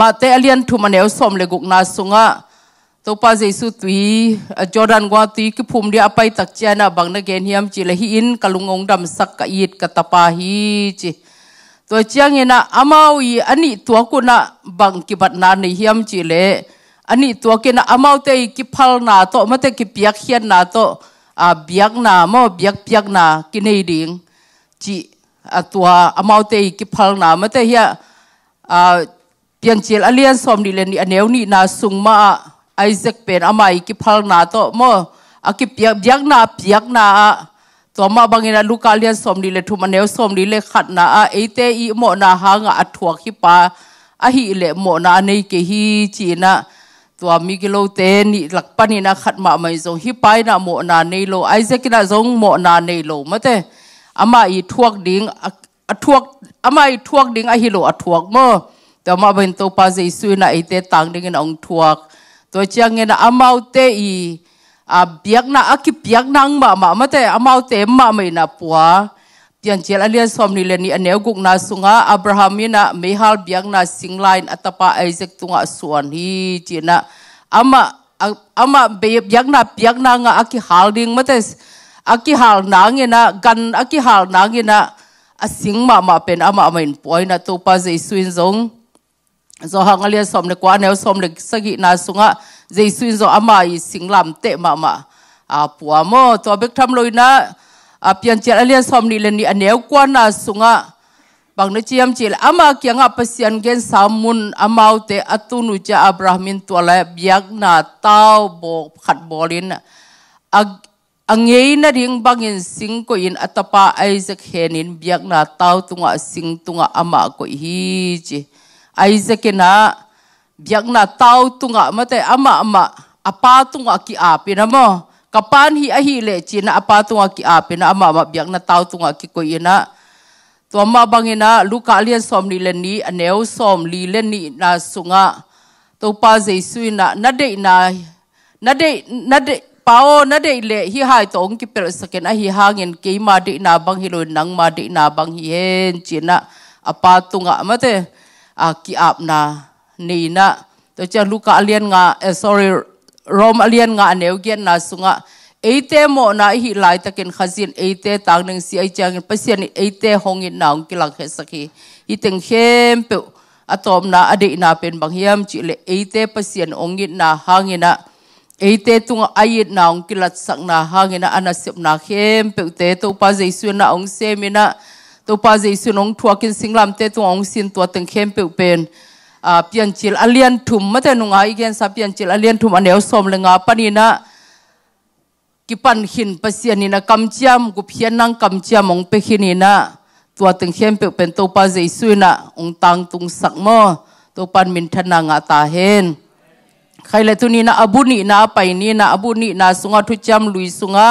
มาเตอเลียนทุมันเอวสมเลกุกนาสุงะตัวป้าเจสุตีจอดันกว่าตุยกิพุมเดียไปตักเจนะบางนักเกนฮิมจิเลหิอินกลุงงดำสักกะอีดกะตะปาฮีจิตัวเจียงเงนะอามาวีอันนี้ตัวกุนะบางกิบัตนานในฮิมจิเลอันนี้ตัวกินะอามาวเตกิพัลนาโตไม่เตกิเบียกเฮียนนาโตอาเบียกนาโมเบียกเบียกนากินใหดิงจิตัวอามาวเตกิพัลนาไม่เตเฮียอาเปียงเจียลอเลียนสมดีเลนีัอเนวนี่นาสุงมาไอเซกเป็นอามาอีกิพัลนาโตมออากิเปียกเบียกนาเปียกนาตัวมาบางอนาลูกาเลียนสมดีเลทุมันเนวสมดีเลขัดนาเอเตอีโมนาหางอัดถัวขี้ปลาอฮิเลโมนาในกกฮีจีนะตัวมีกิโลเตนีหลักปันินะขัดมาไม่ทรงฮิปไปนะโมนาในโลไอเซกินะทรงโมนาในโลมาเตอามาอีทวกดิ้งทวกอามาอีทวกดิ้งอฮิโลอทวกเมื่อ tama bento pa sa isu ite tang dingin ang tuwak. To chiang nga amau tei. i biak na aki biak na ang mama mate amau te ma may na puwa. Tiang chiel alian som ni leni ane Abraham na mehal biak na singlain at apa Isaac tunga suan hi china ama ama biak na biak na nga aki halding mates aki hal nangin na gan aki hal nangin na asing ma ma pen ama amain puwa na to pa sa isuin zong. do zo hang alia som le kwa neo som le sagi na sunga jaisu zo ama i singlam te ma ma a puwa mo to bek tham loina a pian chel alia som ni le ni aneu kwa na sunga bang na chiam chil ama kia nga pasian gen samun amau te atunu cha abrahamin lại biak na tau bo khat bolin ag à, angei à, na ring bangin sing ko in atapa isaac henin biak na tau tunga sing tunga ama ko hi chi ai sẽ cái na na biếng aizekena tung tau mà thế ama ama apa tung tunga ki apina mo kapan hi ahi le china apa tung tunga ki apina ama ama biakna tau tunga ki ko ina to ma bangina luka liên xóm ni le ni em xóm li le ni na sunga tu pa jesu na na de na na de na de pao na de le hi hai to ong ki per saken a hi hangin ke ma de na bang hi lo nang ma de na bang hi hen china apa tung mà thế à kí áp na nì na tôi cho lúc cả nga ngà sorry Roma liên ngà nếu kiện na sung ngà ấy thế na hi lại ta kiến khazin ấy thế tăng nâng si ấy chang pasien ấy thế hong in naung kí lăng hết sakhi hi tiếng khem pe atom à, na adi à, na pen bang hiam chỉ lệ ấy thế pasien ong in na hang na ấy thế tung ayit naung kí lát sang na hang à, na anasip na khem pe thế tu pa jay na ong semina na ตัวปาเจสุนงทัวกินสิงลำเตตัวองสินตัวตึงเข้มเปียวเป็นเปียนจิลอเลียนถุมมาแต่นุงอาอีกนสับเปียนจิลอเลียนถุมอันเดียวสมเลงาปนีนะกิปันหินปเสียนีนะกำเจียมกุเพียนนังกำเจียมองเปขินีนะตัวตึงเข้มเปียวเป็นตัวปาเจสุนะองตังตุงสักมอตัวปันมินทนางาตาเฮนใครเลตุนี้นะอบุนีนะไปนี้นะอบุนีนะสุงาทุจมลุยสุงา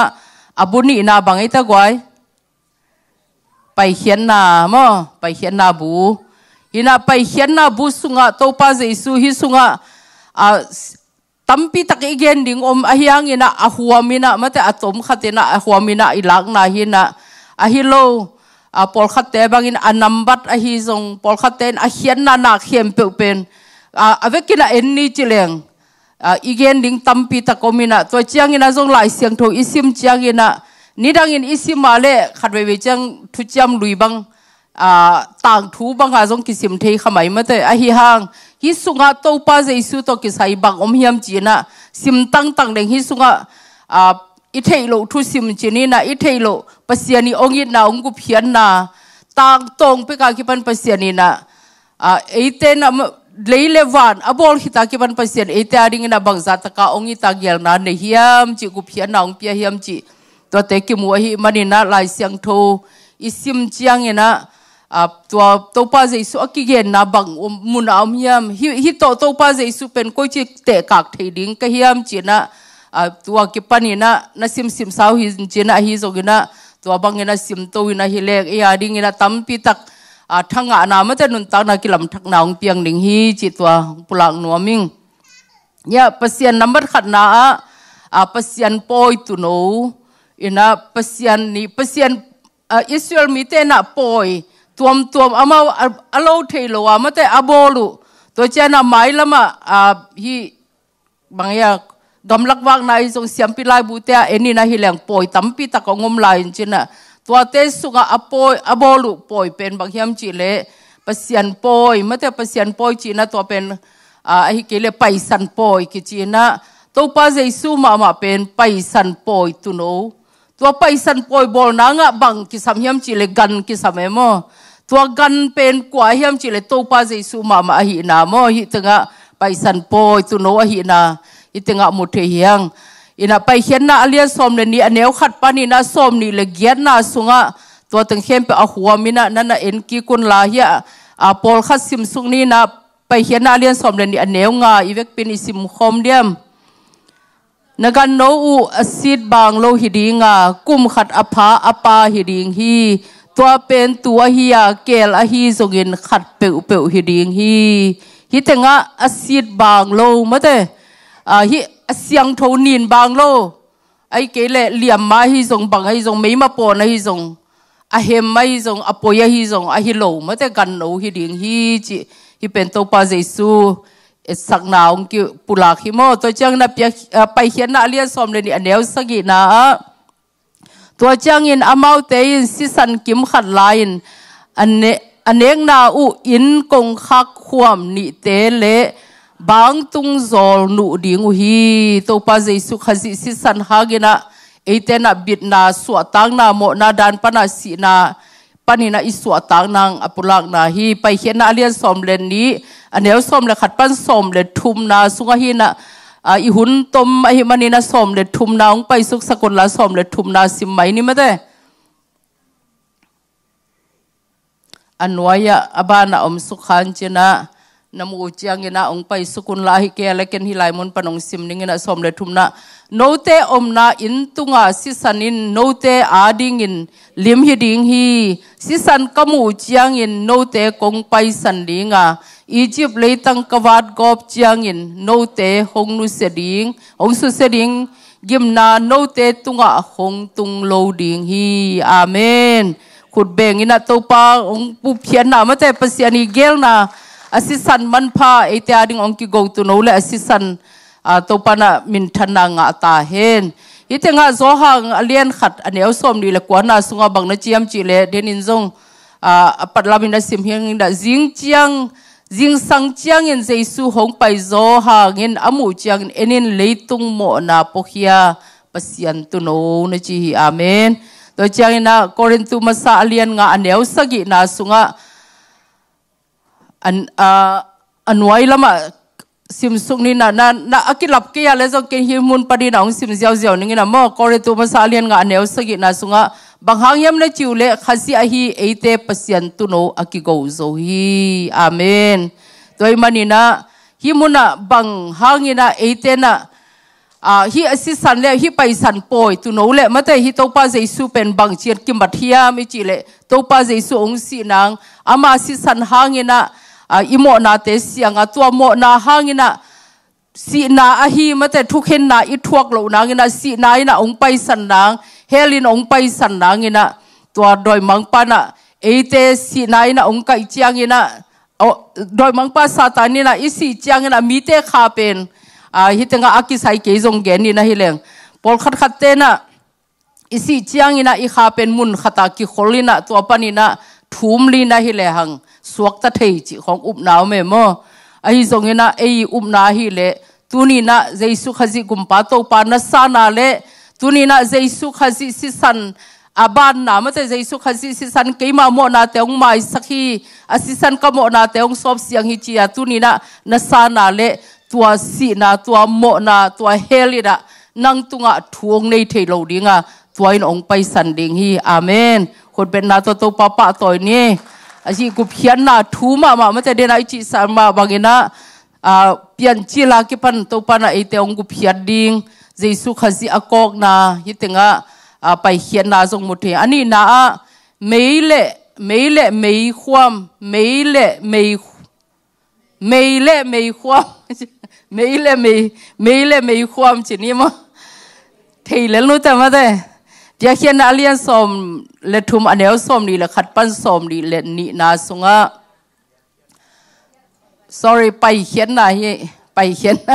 อบุนีนะบางไอตะกวยไปเขียนนาโมไปเขียนนาบูอินาไปเขียนนาบูสุงะโตปาเจสุฮิสุงะอ่าตั้มปีตักอีเกนดิ่งอมอาฮียงอินาอาหัวมินะมาแต่อาตมขัดนะอาหัวมินะอิลักนาฮินะอาฮิโลอาปอลขัดเตบังอินอานัมบัตอาฮิซงปอลขัดเตนอาเขียนนานาเขียนเปลเป็นอาอเวกินาเอ็นนี่จิเลง igen ding tampi ta komina to chiang ina zong lai siang tho isim chiang ina นี่ดังอินอิสิมาเลขัดเวววจังทุจำลุยบังต่างทูบังอาจงกิสิมเทขมายมาเตอหิฮังฮิสุงะโตปาเจสุตกิสัยบังอมฮิมจีนะสิมตั้งตั้งเดงฮิสุงะอิเทโลทุสิมจีนีนะอิเทโลปัสยานีองยินาองกุเพียนนาต่างตรงไปกากิปันปัสยานีนะเอเตนะเลยเลวันอบอลฮิตากิปันปัสยานเอเตอริงนะบังซาตะกาองยิตาเกียลนาเนฮิมจีกุเพียนนาองเิียฮิมจีตัวเตกิมัวหิมันนะลายเสียงโทอิซิมจียงนะตัวตัวป้าเจสุกิเกนนะบังมุนอามยามฮิฮิโตตัวป้าเจสุเป็นก้อยจิเตะกักเทดิงก็เฮียมจีนะตัวกิปันินะนะซิมซิมสาวฮิจีนะฮิโซกินะตัวบังนะซิมโตวินะฮิเลกเอียดิงนะตัมปีตักทั้งอานามันจะนุนตักนักกิลำทักนาองเปียงหนิงฮีจิตัวปลังนัวมิงเนี่ยเปอร์เซ็นต์นับขัดนาอ่ะเปอร์เซ็นต์ปอยตุโนินะปเสียนนี่ปเสียนอิสราเอลมีแต่นาป่วยตัวมตัวอามาอาโลเทโลว่ามันแต่อาโบลุตัวเจ้าน่าไมาละมาอ่าฮีบางอย่างกำลังวางในทรงเสียมพิลาบุตรเอ็นี่นะฮิเล่งป่วยตั้มพิตะกงมลายจีน่ะตัวเตสุกะอาปอยอาโบลุปอยเป็นบางอย่างจีเลปเสียนป่วยมันแต่ปเสียนป่วยจีน่ะตัวเป็นอ่าฮีเกลเลไปสันป่วยกิจีน่ะตัวพระเยซูมาเป็นไปสันป่วยตุนูตัวไปสันปอยบอลนางะบังกิสามเฮียมจิเลกันกิสามเอมอตัวกันเป็นกว่าเฮียมจิเลโตปาเจสุมามาหินามอหิตงะไปสันปอยตุโนหินาอิตงะมุเทเฮียงอินาไปเฮียนนาเลียนสมเลนีอันเนวขัดปานีนาสมนีเลเกียนนาสุงะตัวตึงเข้มไปอหัวมินะนั่นเอ็นกีกุนลาเฮียอาปอลขัดซิมสุงนีนาไปเฮียนนาเลียนสมเลนีอันเนวงาอีเวกเป็นอิสิมคอมเดียมนักันโนอุอสิดบางโลหิดิงากุมขัดอภาอปาหิดิงฮีตัวเป็นตัวเฮียเกลอฮีสงินขัดเปวเปวหิดิงฮีฮิตงะอสิดบางโลมะเตอ่าฮิเสียงโทนินบางโลไอเกลเหลี่ยมมาฮีสงบังฮีสงไม่มาปอนฮีสงอาเฮมไม่สงอปอยฮีสงอฮิโลมะเตกันโนหิดิงฮีจิฮิเป็นตัวปาเจซูสักหนาวกิปุลาคิโมตัวเจ้าน่ะเปียไปเขียนน่ะเลียนสมเลยนี่แนวสกินะตัวเจ้าอินอามาเตยินสิสันกิมขัดลายนอันเนอันเองนาอุอินกงคักความนิเตเลบางตุงจอลนุดิงฮีตัวปาเจสุขจิสิสันฮากินะเอเตนะบิดนาสวตังนาโมนาดานปนาสีนาปนินาอิสวตังนางอปุลักนาฮีไปเขียนน่ะเลียนสมเลนนี้อันเดียวสมเลยขัดปั้นสมเลยทุมนา สุขหินะอีหุนตมอหิมานีนะสมเลยทุมนาองไปสุขสกุลละสมเลยทุมนาสิมไหมนี่ไม่ได้อันวายะอบานะอมสุขันเจนะ namu chiang ina ong pai sukun la hi ke la ken hi mon panong sim ning ina som le thum na note om na in tunga si sanin te ading in lim hi ding hi si san kamu chiang in te kong pai san linga egypt le tang kawat gop chiang in te hong nu se ding hong su se ding gim na te tunga hong tung lo ding hi amen khut beng ina to pa ong pu phian na ma te pasiani gel na asisan manpa ete ading ongki go tu no le asisan uh, to pana min thana nga ta hen ite nga zo hang alien khat ane som ni la kwana sunga bang na chiam chi le denin zong uh, a patlamin na sim hiang da jing chiang jing sang chiang en jaisu hong pai zo hang en amu chiang enin leitung mo na pokhia pasian tu no na chi amen to chiang na korintu masa alien nga aneu sagi na sunga อันอ่าอันไว้ละมาซิมสุกนี่นะนะนะอกิลับกี้อะไรสักเิีฮิมุนปารีน้องซิมเจียวเจียวนี่นะมอก์เรตุมาซาเลียนงานเนวสกินะสุงะบางฮาังยามเลจิวเล่ข้าศึกฮีเอเตปัสยันตุโนอกิโกโซฮีอาเมนตัวมันนี่นะฮิมุนะบางฮางน่นะเอเตนะอ่าฮีอสิสันเล่ฮีไปสันปอยตุโนเละมาแต่ฮีตัวป้าเจสุเป็นบางเชียนกิมบัตเฮียไม่จีเละตัวป้าเจสุองศีนางอามาสิสันหางน่นะอาอิโมนาเตสียงอาตัวโมนาฮางินะสีนาอาฮีมาแต่ทุกเห็นนาอิทวกเหล่นางินะสีนาอยนะองไปสันนางเฮลินองไปสันนางินะตัวดอยมังปานะเอเตสีนาอยนะองไกจียงินะดอยมังปาซัตานินะอิสีจียงินะมีเตคาเป็นอาฮิตงาอากิไซเกยงแกนินะฮิเลงปอลขัดขัดเตนะอิสีจียงินะอิคาเป็นมุนขตากิโคลินะตัวปานินะทูมลีนะฮิเลหัง suak ta thei chi khong up nau me mo giống như na ei up na hi lệ, tu ni na jaisu khazi kumpa to pa na sa na tu ni na jaisu khazi si san aban na ma te jaisu khazi si san mà mo na tiếng te sắc mai sakhi san ka mo na tiếng ong sop siang hi chi tuni na na sa na lệ, tua si na tua mo na tua heli na nang tunga thuong nei thei lo dinga tuain ong pai san ding hi amen khot ben na to to pa pa toy ni aji gup hian na thu mà mà ma te dena ichi sa ma bangena a pian chi la ki pan to pan ai e te ong gup hian ding jesu khazi akok na hitenga a pai hian na jong mu the ani na a meile meile mei mấy meile mei meile mei khuam meile mấy meile mei khuam chi ni ma thei le lu ta ma thế เดียเขียนอาเลียนสมเลทุมอเนลสมดีละขัดปั้นสมดีเลนีนาสุงะ sorry ไปเขียนนะเฮไปเขียนน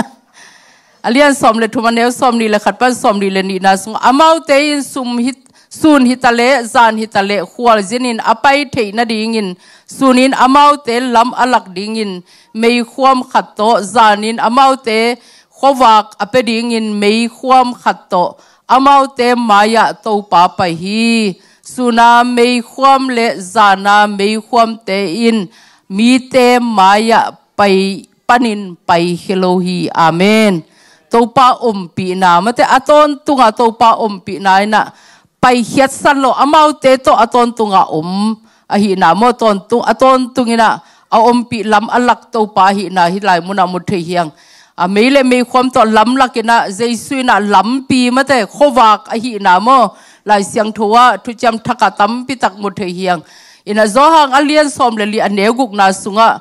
อาเลียนสมเลทุมอเนลสมดีละขัดปั้นสมดีเลนีนาสุงอามาเตยินสุมฮิตสูนฮิตาเลจานฮิตาเลขวลจินินอไปเทนดีงินสูนินอามาเตลำอลักดีงินไม่ความขัดโตจานินอามาเตขวักอเปดีงินไม่ความขัดโต amau te maya to pa pa hi suna mei khuam le zana mei khuam te in mi te maya pai panin pai hi amen to pa om pi na mate aton tunga to pa om pi na na pai hiat san lo amau te to aton tunga om a hi na mo ton tu aton tungina a om pi lam alak to pa hi na hi lai na mu thei hiang à mấy lệ mấy khom to lắm là cái na dây suy na lắm pi mà thế khô vạc à hi na mơ lại xiang thua à, thu chăm thắc cả à, tấm pi tắc một thời hiang ina gió hàng alien xóm lệ li anh nếu gục na sung à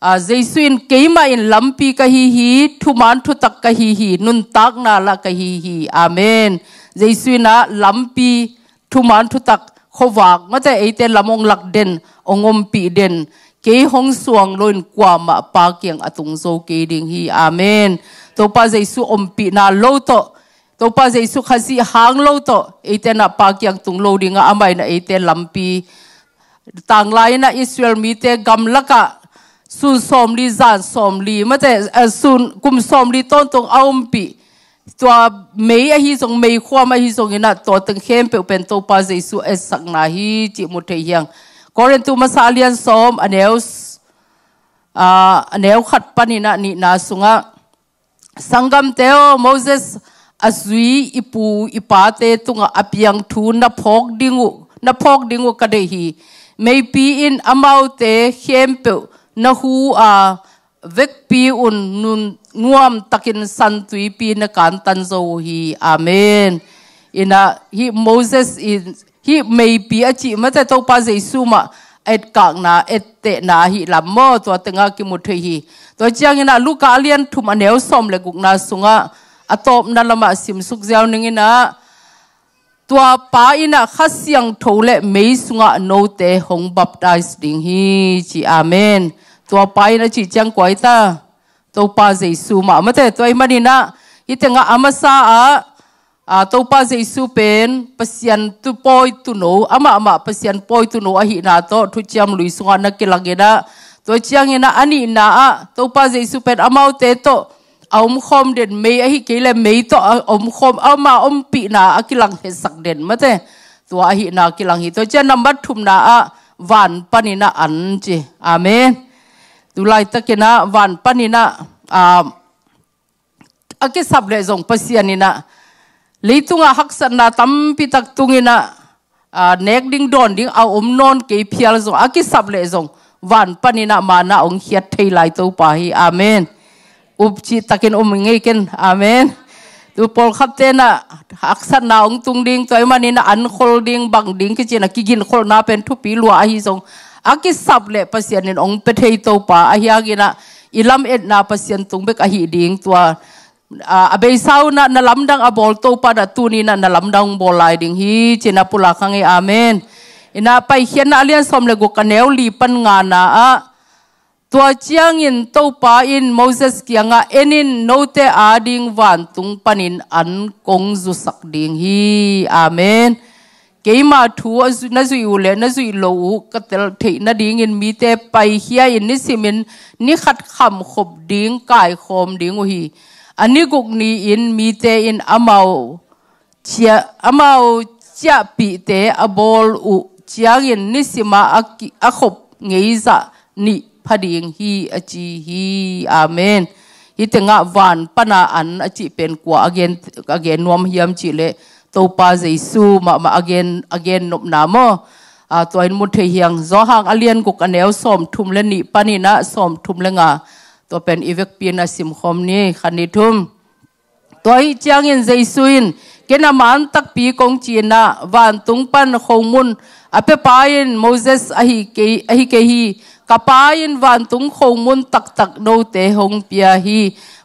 à dây xuyên kế mà in lắm pi cái hi hi thu man thu tắc cái hi hi nun tắc na là cái hi hi amen dây xuyên na à, lắm pi thu man thu tắc khô vạc mà thế ấy tên là mong lạc đền ông ông pi đền ke hong suang loin kwa ma pa kiang atung zo ke ding hi amen to pa giê-su jaisu ompi na lo to to pa jaisu khasi hang lo to eten na pa kiang tung lo dinga amai na eten lampi tang lai na israel mi te gam laka sun som li zan som li ma te sun kum som li ton tong aumpi tua mei a hi song mei khwa ma hi song ina to teng khem pe pen to pa jaisu es sak na hi chi mu te yang กอรณตุมาซาเลียนสอมอเนลส์อเนลขัดปนินานินาสุงะสังกัมเตโอมอสเซสอาซุยอิปูอิปาเตตุงะอพียงทูนับพกดิงุนับพกดิงุกระเดฮีไม่ปีอินอามาเตเขียนเปิลนหูอาเวกปีอุนนุนงวมตะกินสันตุยปีนัการตันโซฮีอาเมนอินาฮิมอสเซสอิน hi mei pi a chi ma ta to pa zai su ma et kak na et te na hi la mo to tenga ki mu thei hi to chiang ina lu ka lian thum a neu som le guk na sunga a top na lama sim suk jaw ning ina tua pa ina kha siang tho le mei sunga no te hong baptize ding hi chi amen tua pa ina chi chang kwai ta to pa zai su ma ma te toi manina itenga amasa a à ah, tàu pa dây su pen pasian tu poi tu no ama ama pasian poi tu no a hi na to thu chiam lui sunga na ke lang na to chiang na ani na a ah, tàu pa dây su pen amau te to om khom den mei a hi ke le mei to om khom ama om pi na a ki lang he sak den ma te to a hi na ki lang hi to chiang number thum na a ah, van panina an chi amen tu lai ta ke na van panina a a ke sab le jong pasianina ลิตุงหักสนาตั้มปิตักตุงินะเนกดิงดอนดิงเอาอมนอนเกี่ยพิลสงอากิสับเลสงวันปนินะมานาองเฮียเทไลตัวปะฮีอาเมนอุปจิตตักินอมงเงกินอาเมนตัวพอลขับเตนะหักสนาองตุงดิงตัวมันีินะอันคลดิงบังดิงกิจินะกิจินคลนาเป็นทุปีลัะฮีสงอากิสับเลปัสยานินองเปเทตัวปะอาฮีอากินะอิลัมเอ็ดนาปัสยนตุงเบกอาฮีดิงตัว uh, à, abe à, sau na nalamdang abol à, to pada tuni na nalamdang bolai ding hi chena pula kangi amen ina pai hian na alian som le go kaneu li pan nga na a tua chiang in to pa in moses kianga enin note ding van tung panin an kong zu sak ding hi amen keima thu na zui ule na zui lo u katel the na ding in mi te pai hia in ni simin ni khat kham khob ding kai khom ding u hi อันนี้กุกนี้อินมีเตอินอเมาเชียอเมาเชียปีเตอบอลอุเชียงินนิสิมาอคิอคขบเงยซะนี่พอดีงฮีอจีฮีอาเมนฮิตงะวันปนาอันอจิเป็นกว่าอเกนอเกนนวมเฮียมจิเลตัวปาเจสูมามาอเกนอเกนนบนามอตัวอินมุทเฮียงจอหางอเลียนกุกอเนวสมทุมเลนิปานินะสมทุมเลงาตัวเป็นอีเวกปีนาสิมคมนี่คันนิทุมตัวอีเจียงเงินใจซุยนเกณฑ์มันตักปีกงจีน่ะวันตุงปันคงมุนอเปปายินโมเสสอหิเกอหิเกฮีกปายินวันตุงคงมุนตักตักโนเตหงเปียฮี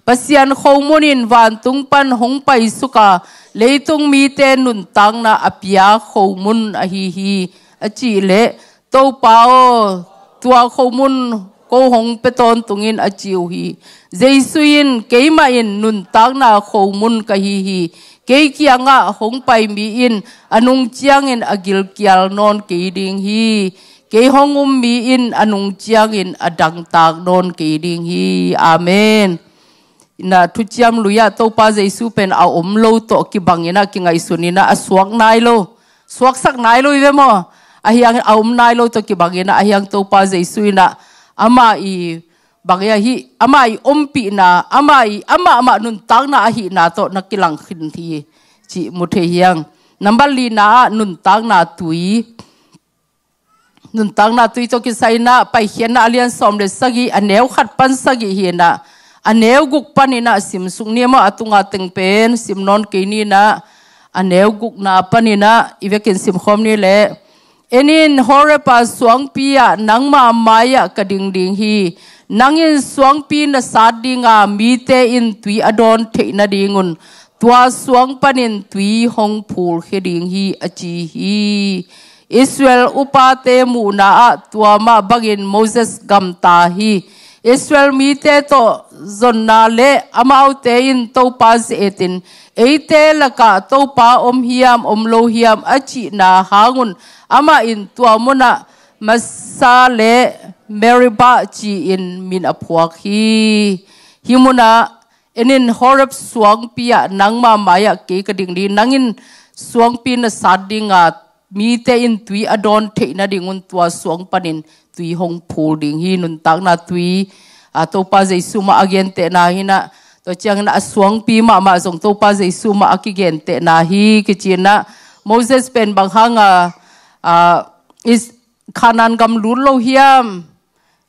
ปัสยันคงมุนินวันตุงปันหงไปสุกาเลยตุงมีเตนุนตังนะอภิยาคงมุนอหิฮีอจีเลโตปาโอตัวคงมุน cô hong pe ton tungin a chiu hi jeisuin keima in nun tak na kho mun ka hi hi ke kianga hong pai mi in anung chiang in agil kial non ke ding hi ke hong um mi in anung chiang in adang tak non ke ding hi amen na thu chiam luya to pa jaisu pen a om lo to ki bangena ki ngai sunina aswak nai lo swak sak nai lo ve mo a hiang a om nai lo to ki bangena a hiang to pa giê-su jaisuina ama i bagya hi ama i ompi na ama i ama ama nun tang na hi na to na kilang khin thi chi muthe hiang number li na nun tang na tui nun tang na tui to ki sai na pai hian na alian som le sagi aneu khat pan sagi hi na aneu guk pan na sim sung ni ma atunga teng pen sim non ke ni na aneu guk na pan ni na i sim khom ni le enin horepa suang pia nangma maya kading ding hi nangin suang pi na sadinga mite in tui adon te na dingun tua suang panin tui hong phul he ding hi achi hi Israel upate mu na tua ma bagin Moses gam ta hi Israel mi te to zonna le amau te in to pa zetin e te laka to pa om hiam om lo hiam achi na hangun ama in tua muna masa le meriba chi in min aphuak hi hi muna enin horab suang pia nangma maya ke kading di nangin suang pin sadinga mi te in tui adon te na ding un tua suang panin tui hong phul ding hi nun tak na tui a à, to pa zai suma ma again te na hi na to chang na suang pi ma ma song to pa zai suma ma ki gen te na hi ki chi na moses pen bang hanga a à, is kanan gam lu lo hiam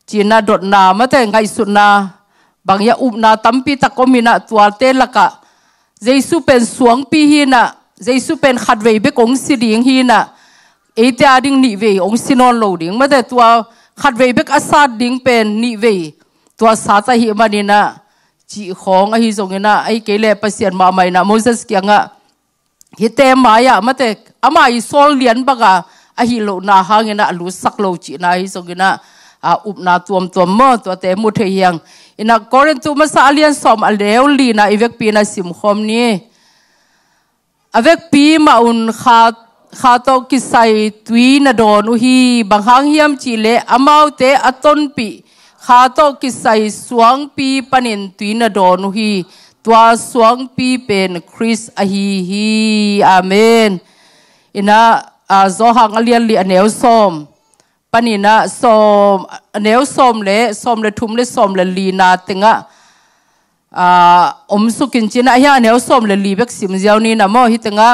chi na dot na ma te ngai su na bang ya up na tampi takomina tua te laka jaisu pen suang pi hi na จสุเป็นขัดเวบกองสิริงฮีน่ะเอตียดิงนิเวองสินอนโลดิงมาแต่ตัวขัดเวบิกอสาดดิงเป็นนิเวตัวสาตาฮิมานีน่ะจีของไอฮิสงินะไอเกลเลปเสียนมาใหม่น่ะโมเสสเกียงอ่ะฮิเตมายะมาแต่อามาอิโซลเลียนบักอ่ะไอฮิโลนาฮังินะลูสักโลจีนาฮิสงินะอาอุปนาตัวมตัวมอตัวเตมุเฮียงอินากอรินตัุมาซาเลียนสอมอเลวลีนะอิเวกปีนะสิมคอมนี้အဝက်ပီမအွန်ခါခါတော့ကိဆိုင်တွီနဒွန်ဟီဘန်ဟန်ဟီယမ်ချီလေအမောက်တေအတွန်ပီခါတော့ကိဆိုင်ဆွမ်ပီပနင်တွီနဒွန်ဟီတွာဆွမ်ပอมสุกินจินะเฮียเนวสมเลยลีเบกสิมเจ้านี่นะโมฮิตงะ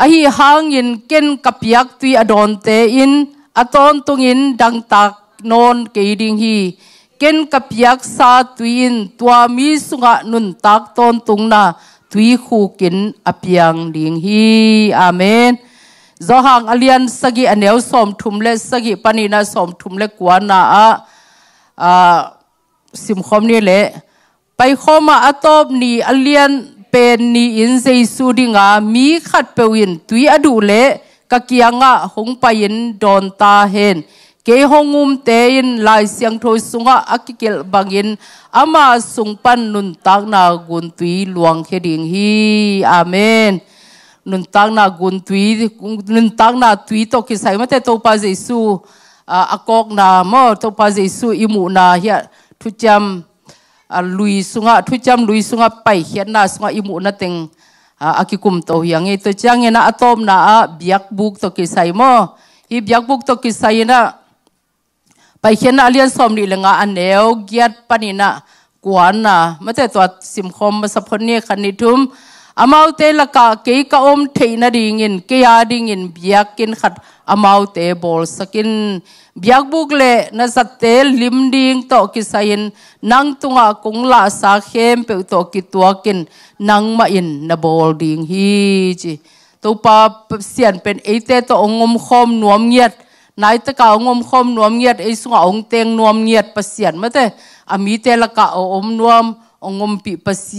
อฮีหางยินเกนกับยักตีอดอนเตอินอตอนตุงอินดังตักนอนเกิดิงฮีเกนกับยักซาตุยินตัวมีสุงะนุนตักตอนตุงนาตุยคู่กินอเปียงดิงฮีอาเมนจอหางอเลียนสกิอเนวสมทุมเลสกิปนีนาสมทุมเลกวนนาอะสิมคอมนี่แหละไปข้อมาอตบนี่อเลียนเป็นนี่อินเซซูดิงามีขัดเปวินตุยอดูเละกะเกียงะหงไปยินดอนตาเห็น ke hongum tein lai siang tho sunga akikel bangin ama sungpan nun tak na gun tui luang kheding hi amen nun tak na gun tui nun tak na tui to ki sai mate to pa jesu akok na mo to pa jesu imu na hi thu cham ลุยสุงะทุจำลุยสุงะไปเขียนนาสุงะอิมูนัติงอากิคุมโตยังไงตัวจ้างเงินอะตอมนะเบียกบุกตกิสัยมอีบียกบุกตกิสัยนะไปเขียนนาเลียนสมนี่ลงะอันเนวเกียรติปนินะกวนนะไม่แต่ตัวสิมคมมาสัพพเนี่ยคันนิทุมအမောတေလကာကေကအုံးထေနရင်းငင်ကေယာဒီငင်ဗျာကင်ခတ်အမောတေဘောလ်စကင်ဗျာဘုဂလေနဇတ်တေလင်ဒီငတောကိဆိုင်နန်တုငါကုံလာစာခေမ်ပေတောကိတဝကင်နန်မအင်နဘောလ်ဒီငဟီချီတူပပစီယန်ပန်အေတေတောငုံခ ோம் နွမ်င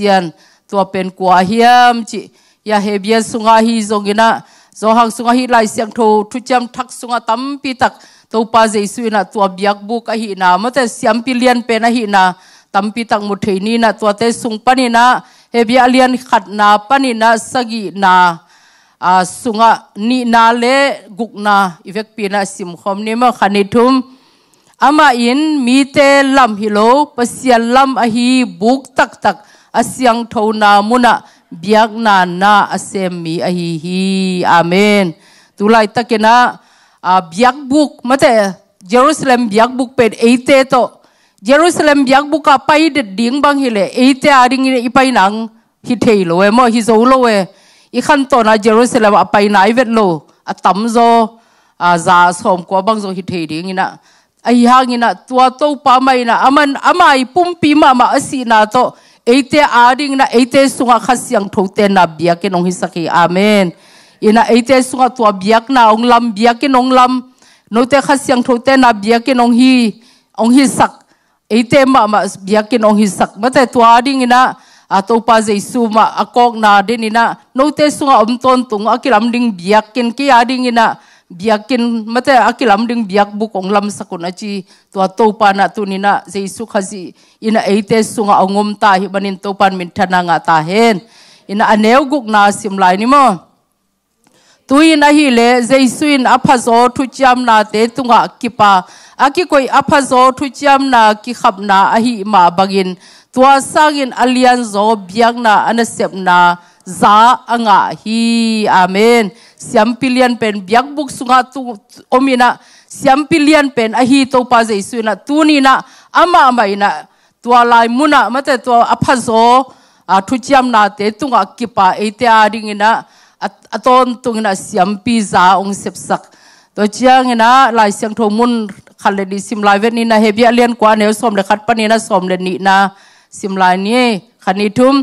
ျကตัวเป็นกว่าเฮียมจิยาเฮเบียสุงาฮีจงกินะจงหังสุงาฮีไลเสียงโททุจำทักสุงาตั้มปีตักตัวปาเจสุนะตัวเบียกบุกอหินามันแต่เสียมปิเลียนเป็นอหินาตั้มปีตักมุทัยนี่นะตัวเตสุงปนินะเฮเบียเลียนขัดนาปนินะสกินาอาสุงะนีนาเลกุกนาอีเวกปีนาสิมคอมนี่มาขันิทุมอามาอินมีเตลำฮิโลปเสียลำอหีบุกตักตัก asyang tho na muna biak na na asem mi a hi hi amen tulai takena a biak buk mate jerusalem biak buk pet eite to jerusalem biak buk ka pai de ding bang hile eite aring i pai nang hi thei lo e mo hi zo lo e i to na jerusalem a pai nai vet lo a tam zo a za som ko bang zo hi thei ding ina ai hang ina tua to pa mai na aman amai pum pi ma ma asi na to eite aring na eite sunga khasyang thote na biakin nong hisaki amen ina eite sunga tua biak na ong lam biakin nong lam note khasyang thote na biakin nong hi ong hisak sak eite ma ma biakin ong hi sak mate tua aring ina ato pa jaisu ma akok na din ina te sunga omton tung akilam ding biakin ki aring ina biakin mate akilam ding biak bu kong lam sakun achi to topa na tunina jesu khazi ina eite sunga angom ta hi banin topan min thana nga ta hen ina aneu guk na sim lai ni mo tuin a hi le jesu in aphazo thu chiam na te tunga kipa aki koi aphazo thu chiam na ki khap na a hi ma bagin tua sangin alian zo biak na anasep na za anga hi amen siam pilian pen biak buk sunga tu omina siam pilian pen a hi to pa jaisu na tuni na ama ama ina tua lai muna mate tua aphazo a thuchiam na te tunga kipa ate aring ina aton tungina siam pi za ong sep sak to chiang ina lai siang tho mun khalle ni sim lai ve ni na hebia lian kwa ne som le khat ni na som le ni na sim lai ni khani thum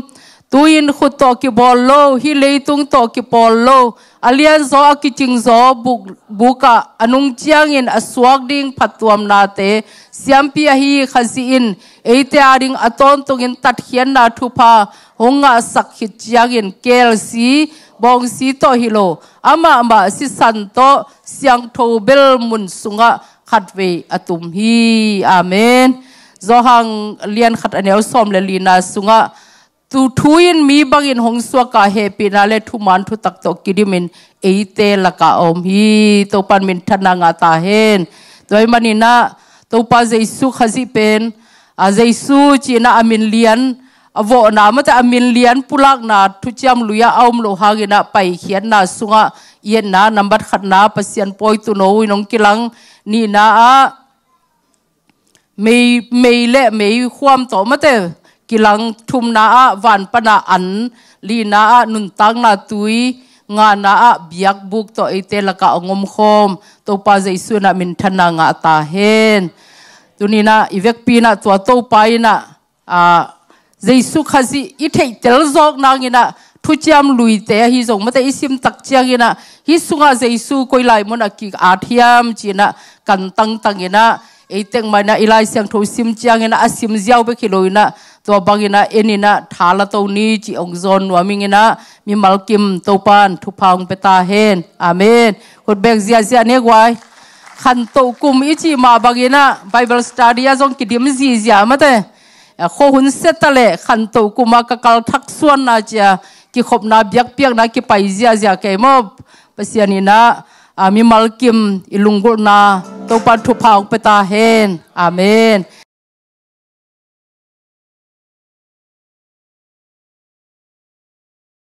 tuin khu to ki bol lo hi leitung to ki pol lo alian zo ki ching zo buk buka anung chiang in aswak ding phatuam na te siampi hi khasi in e eite aring aton tung tungin tat hian na thupa honga sak hi chiang in kel si bong si to hi lo ama ama si san to siang tho bel mun sunga khatwe atum hi amen zo hang lian khat anel som le lina sunga สุทุยนมีบางอินหงสวกาเฮปินาเลทุมันทุตักตกิดิมินเอเตลกาอมฮีตัวปันมินทนางาตาเฮนตัวมันนี่นะตัวปาเจสุขจิเป็นอาเจสุจีน่าอมินเลียนอวอนามาแต่อมินเลียนปลักนาทุจามลุยอาอมโลหากินาไปเขียนนาสุงะเย็นนานับบัดขัดนาปัสยันปอยตุโนวินงกิลังนี่นะไม่ไม่เละไม่ความต่อมาเต kilang thum na a van pana an li na a tang na tui nga na a biak buk to ite laka ongom khom to pa jaisu na min thana nga ta hen tunina ivek pina to to paina a jaisu khazi i thei tel jok nangina thu chiam lui te hi jong mate isim tak chiang ina hi sunga jaisu koi lai mon a ki a thiam china kan tang tang ina eiteng mai na ilai siang tho sim chiang ina asim jiao be khiloi na ตัวบางินะเอ็นินะทาละตัวนี้จีองซอนว่ามิงินะมีมัลกิมตัวปานทุพังเปตาเฮนอามนคนเบงเสียเสียเนี่ยไว้ขันตัวกุมอิจิมาบางินะไบเบิลสตัดี้จงกิดิมซีเสียมาเตโคหุนเซตเละขันตัวกุมากะกลทักส่วนนาเจียกิขบนาเบียกเปียกนาคิไปเสียเสียเกมอบเปเสียนีนะามีมัลกิมอิลุงกุลนาตัวปานทุพังเปตาเฮนอามน